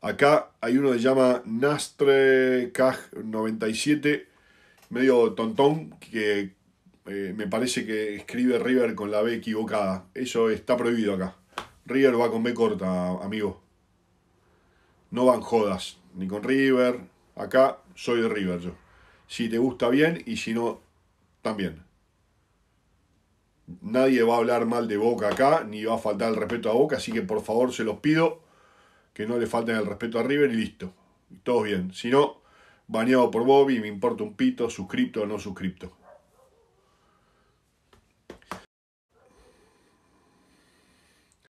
Acá hay uno que llama Nastre 97, medio tontón, que eh, me parece que escribe River con la B equivocada. Eso está prohibido acá. River va con B corta, amigo. No van jodas, ni con River. Acá soy de River yo. Si te gusta bien y si no, también. Nadie va a hablar mal de Boca acá, ni va a faltar el respeto a Boca, así que por favor se los pido que no le falten el respeto a River y listo. todo bien. Si no, baneado por Bobby, me importa un pito, suscripto o no suscripto.